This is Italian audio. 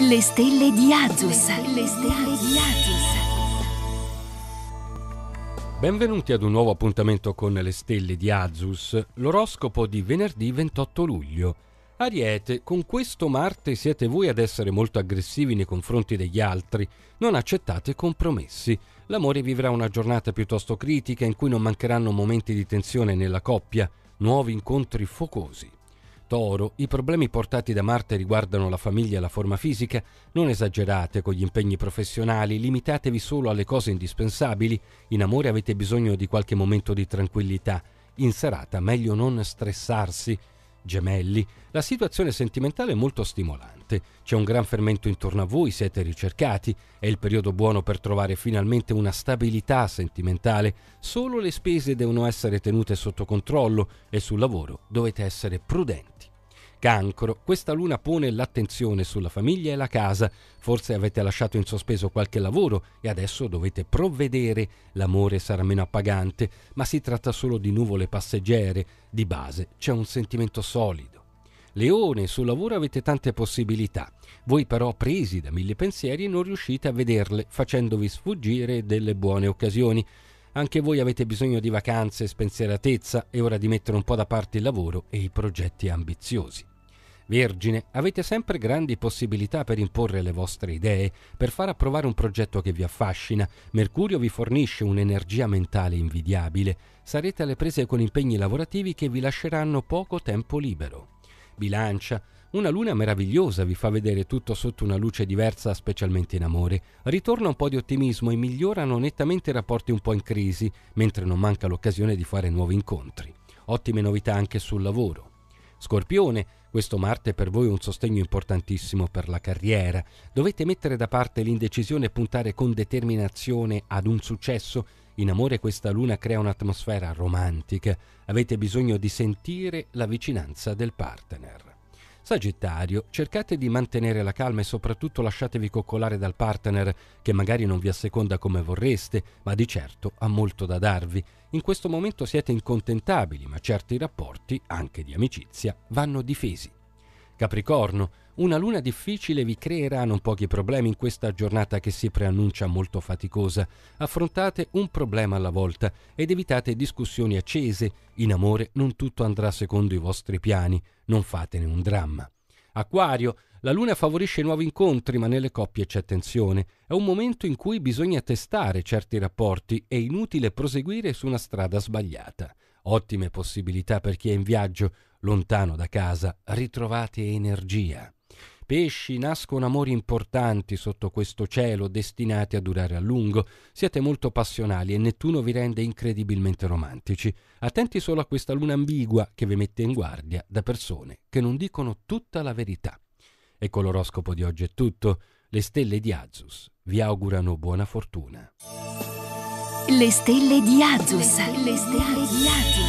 Le stelle di Azus. Le stelle di Azus. Benvenuti ad un nuovo appuntamento con le stelle di Azus, l'oroscopo di venerdì 28 luglio. Ariete, con questo Marte siete voi ad essere molto aggressivi nei confronti degli altri, non accettate compromessi. L'amore vivrà una giornata piuttosto critica in cui non mancheranno momenti di tensione nella coppia, nuovi incontri focosi. Toro, i problemi portati da Marte riguardano la famiglia e la forma fisica, non esagerate con gli impegni professionali, limitatevi solo alle cose indispensabili, in amore avete bisogno di qualche momento di tranquillità, in serata meglio non stressarsi, gemelli, la situazione sentimentale è molto stimolante. C'è un gran fermento intorno a voi, siete ricercati, è il periodo buono per trovare finalmente una stabilità sentimentale. Solo le spese devono essere tenute sotto controllo e sul lavoro dovete essere prudenti cancro. Questa luna pone l'attenzione sulla famiglia e la casa. Forse avete lasciato in sospeso qualche lavoro e adesso dovete provvedere. L'amore sarà meno appagante, ma si tratta solo di nuvole passeggere. Di base c'è un sentimento solido. Leone, sul lavoro avete tante possibilità. Voi però, presi da mille pensieri, non riuscite a vederle, facendovi sfuggire delle buone occasioni. Anche voi avete bisogno di vacanze, e spensieratezza, è ora di mettere un po' da parte il lavoro e i progetti ambiziosi. Vergine, avete sempre grandi possibilità per imporre le vostre idee, per far approvare un progetto che vi affascina. Mercurio vi fornisce un'energia mentale invidiabile. Sarete alle prese con impegni lavorativi che vi lasceranno poco tempo libero. Bilancia, una luna meravigliosa vi fa vedere tutto sotto una luce diversa, specialmente in amore. Ritorna un po' di ottimismo e migliorano nettamente i rapporti un po' in crisi, mentre non manca l'occasione di fare nuovi incontri. Ottime novità anche sul lavoro. Scorpione, questo Marte è per voi un sostegno importantissimo per la carriera. Dovete mettere da parte l'indecisione e puntare con determinazione ad un successo. In amore questa luna crea un'atmosfera romantica. Avete bisogno di sentire la vicinanza del partner. Sagittario, cercate di mantenere la calma e soprattutto lasciatevi coccolare dal partner che magari non vi asseconda come vorreste, ma di certo ha molto da darvi. In questo momento siete incontentabili, ma certi rapporti, anche di amicizia, vanno difesi. Capricorno, una luna difficile vi creerà non pochi problemi in questa giornata che si preannuncia molto faticosa. Affrontate un problema alla volta ed evitate discussioni accese. In amore non tutto andrà secondo i vostri piani, non fatene un dramma. Acquario, la luna favorisce nuovi incontri, ma nelle coppie c'è tensione. È un momento in cui bisogna testare certi rapporti, è inutile proseguire su una strada sbagliata. Ottime possibilità per chi è in viaggio, lontano da casa, ritrovate energia. Pesci nascono amori importanti sotto questo cielo, destinati a durare a lungo. Siete molto passionali e Nettuno vi rende incredibilmente romantici. Attenti solo a questa luna ambigua che vi mette in guardia da persone che non dicono tutta la verità. E con l'oroscopo di oggi è tutto. Le stelle di Azus vi augurano buona fortuna. Le stelle di Azus. Le stelle di Azus.